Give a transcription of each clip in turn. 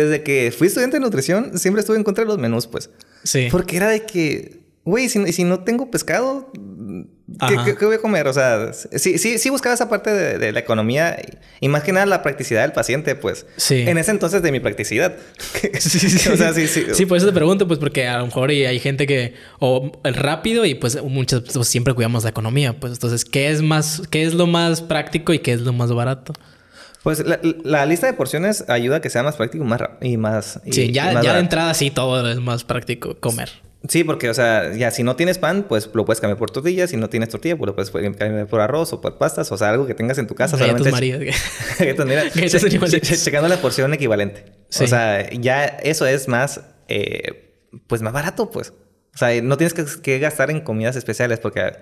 Desde que fui estudiante de nutrición, siempre estuve en contra de los menús, pues. Sí. Porque era de que, güey, si, si, no tengo pescado, ¿qué, voy a comer? O sea, sí, sí, sí buscaba esa parte de, la economía y, la practicidad del paciente, pues. Sí. En ese entonces de mi practicidad. sí, sí, sí. sí, sí. Sí, por eso te pregunto, pues, porque a lo mejor hay gente que, o rápido y pues muchas, pues, siempre cuidamos la economía, pues. Entonces, ¿qué es más, qué es lo más práctico y qué es lo más barato? Pues la, lista de porciones ayuda a que sea más práctico más y más... sí, ya, ya de entrada sí todo es más práctico comer. Sí, porque, o sea, ya si no tienes pan, pues lo puedes cambiar por tortillas. Si no tienes tortilla, pues lo puedes cambiar por arroz o por pastas. O sea, algo que tengas en tu casa. Galletas solamente que Checando la porción equivalente. O sea, ya eso es más... Eh, pues más barato, pues. O sea, no tienes que, que gastar en comidas especiales porque...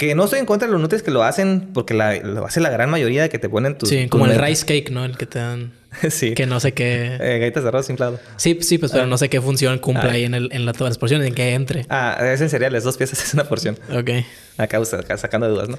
Que no estoy en contra de los nutrientes que lo hacen, porque lo hace la gran mayoría de que te ponen tus. Sí, como el rice cake, ¿no? El que te dan. sí. Que no sé qué. Eh, Gaitas de arroz inflado. Sí, sí, pues, pero ah. no sé qué función cumple ah. ahí en, el, en la, las porciones, en qué entre. Ah, es en cereales, dos piezas es una porción. Ok. Acá, sacando dudas, ¿no?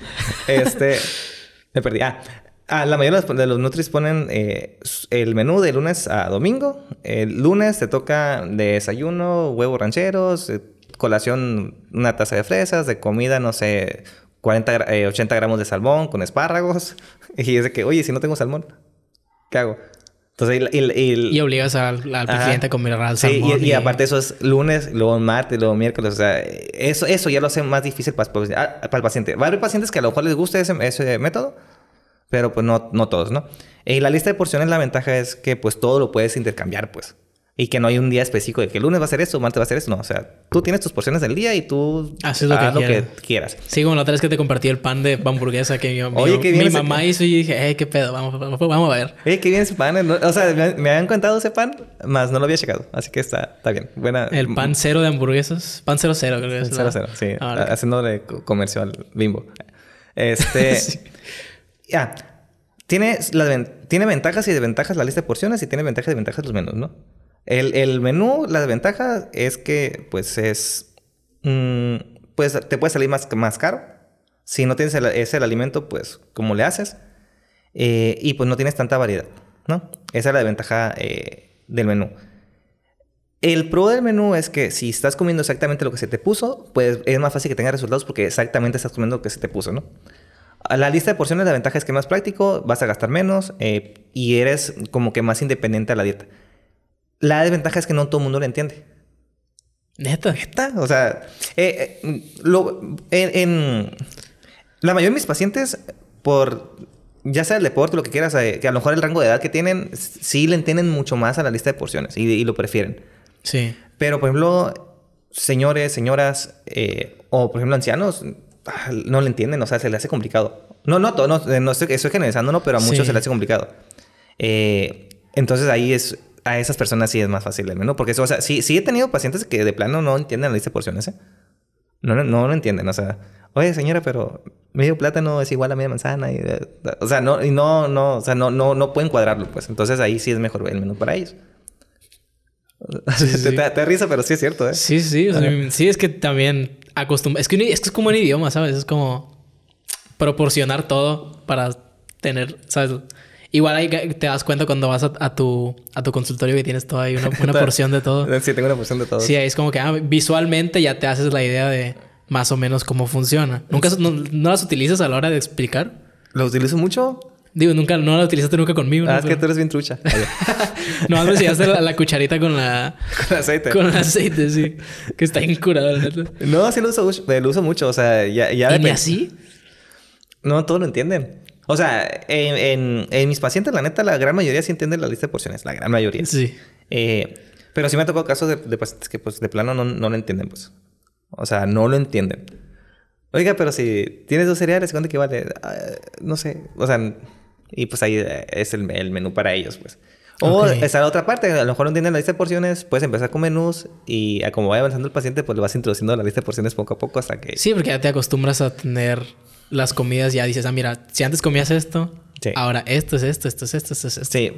este. me perdí. Ah, ah. la mayoría de los Nutris ponen eh, el menú de lunes a domingo. El lunes te toca desayuno, huevos rancheros, eh, colación una taza de fresas, de comida, no sé, 40, 80 eh, gramos de salmón con espárragos. Y es de que, oye, si no tengo salmón, ¿qué hago? Entonces, y, y, y obligas al, paciente a comer al salmón. Sí, y, aparte eso es lunes, luego martes, luego miércoles. O sea, eso, eso ya lo hace más difícil pues, ah, para, el paciente. Va a haber pacientes que a lo mejor les guste ese, ese método, pero pues no, no todos, ¿no? Y la lista de porciones, la ventaja es que pues todo lo puedes intercambiar, pues. Y que no hay un día específico de que el lunes va a ser esto, martes va a ser eso No, o sea, tú tienes tus porciones del día y tú haces lo, que, quieras. Sí, como la otra vez que te compartí el pan de hamburguesa que mi, mamá hizo y dije, eh, qué pedo, vamos, a ver. Oye, qué bien ese pan. O sea, me, habían contado ese pan, más no lo había checado. Así que está, está bien. Buena. El pan cero de hamburguesas. Pan cero cero, creo que es. Cero cero, sí. Haciendo de Haciéndole bimbo. Este. Ya. Tiene, tiene ventajas y desventajas la lista de porciones y tiene ventajas y desventajas los menos, ¿no? El, menú, la ventaja es que, pues, es. Mm, pues te puede salir más, más caro. Si no tienes el, alimento, pues, como le haces. Eh, y pues no tienes tanta variedad, ¿no? Esa es la ventaja eh, del menú. El pro del menú es que si estás comiendo exactamente lo que se te puso, pues es más fácil que tengas resultados porque exactamente estás comiendo lo que se te puso, ¿no? La lista de porciones, la ventaja es que es más práctico, vas a gastar menos eh, y eres como que más independiente a la dieta. La desventaja es que no todo el mundo lo entiende. Neta. Neta. O sea, eh, eh, lo, en, la mayoría de mis pacientes, por ya sea el deporte, lo que quieras, eh, que a lo mejor el rango de edad que tienen, sí le entienden mucho más a la lista de porciones y, lo prefieren. Sí. Pero, por ejemplo, señores, señoras, o por ejemplo, ancianos, ah, no le entienden, o sea, se le hace complicado. No, no, no, no estoy, estoy generalizando, no, pero a muchos se le hace complicado. entonces ahí es a esas personas sí es más fácil el menú. Porque, o sea, sí, sí he tenido pacientes que de plano no entienden la lista de porciones, ¿eh? No, no, no lo entienden. O sea, oye, señora, pero medio plátano es igual a media manzana. Y, eh, o sea, no, y no, no, o sea, no, no, no pueden cuadrarlo, pues. Entonces ahí sí es mejor el menú para ellos. Sí, Te, te, risa, pero sí es cierto, ¿eh? Sí, sí. sí, es que también acostumbra. Es que, es que es como un idioma, ¿sabes? Es como proporcionar todo para tener, ¿sabes? Igual ahí te das cuenta cuando vas a, tu, a tu consultorio que tienes toda ahí una, porción de todo. Sí, tengo una porción de todo. Sí, ahí es como que ah, visualmente ya te haces la idea de más o menos cómo funciona. ¿Nunca no, las utilizas a la hora de explicar? ¿Lo utilizo mucho? Digo, nunca, no la utilizaste nunca conmigo. Ah, es que tú eres bien trucha. no, si ya la, la, cucharita con la... Con aceite. Con el aceite, sí. Que está incurado, la No, sí eh, lo uso, mucho. O sea, ya... ya ¿Y así? No, todos lo entienden. O sea, en, mis pacientes, la neta, la gran mayoría sí entiende la lista de porciones. La gran mayoría. Sí. Eh, pero sí me ha tocado casos de, pacientes que, pues, de plano no, no lo entienden, pues. O sea, no lo entienden. Oiga, pero si tienes dos cereales, ¿cuánto equivale? vale? Ah, no sé. O sea, y pues ahí es el, menú para ellos, pues. O es a la otra parte, a lo mejor no entienden la lista de porciones, puedes empezar con menús y a como vaya avanzando el paciente, pues le vas introduciendo la lista de porciones poco a poco hasta que... Sí, porque ya te acostumbras a tener las comidas ya dices, ah, mira, si antes comías esto, ahora esto es esto, esto es esto, esto es esto. Sí,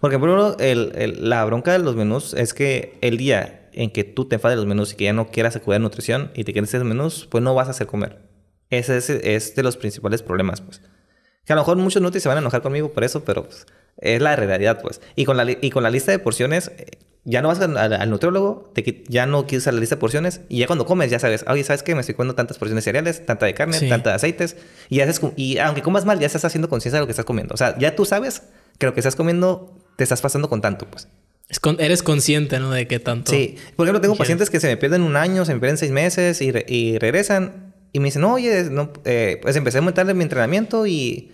porque por ejemplo, el, la bronca de los menús es que el día en que tú te enfades de los menús y que ya no quieras acudir a nutrición y te quieres hacer menús, pues no vas a hacer comer. Ese, es, de los principales problemas, pues. Que a lo mejor muchos nutris se van a enojar conmigo por eso, pero pues, es la realidad, pues. Y con y con la lista de porciones, ya no vas al, nutriólogo, te, ya no quieres usar la lista de porciones y ya cuando comes ya sabes, oye, ¿sabes qué? Me estoy comiendo tantas porciones de cereales, tanta de carne, tanta de aceites y, haces, y aunque comas mal, ya estás haciendo conciencia de lo que estás comiendo. O sea, ya tú sabes que lo que estás comiendo te estás pasando con tanto, pues. eres consciente, ¿no? De qué tanto. Sí. Por ejemplo, tengo pacientes que se me pierden un año, se me pierden seis meses y, regresan y me dicen, no, oye, no, eh, pues empecé a aumentarle mi entrenamiento y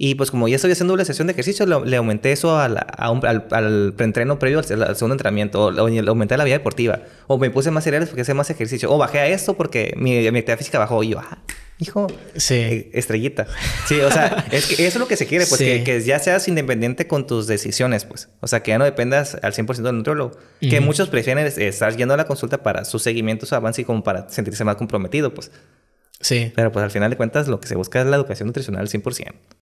y pues como ya estoy haciendo la sesión de ejercicio, le, aumenté eso a al, al preentreno previo al, segundo entrenamiento, o le, aumenté la vida deportiva, o me puse más cereales porque hice más ejercicio, o bajé a esto porque mi, mi actividad física bajó y yo, ah, hijo, eh, estrellita. Sí, o sea, es que eso es lo que se quiere, pues que, ya seas independiente con tus decisiones, pues, o sea, que ya no dependas al 100% del nutriólogo, que muchos prefieren estar yendo a la consulta para su seguimiento, su avance y como para sentirse más comprometido, pues. Sí. Pero pues al final de cuentas lo que se busca es la educación nutricional al 100%.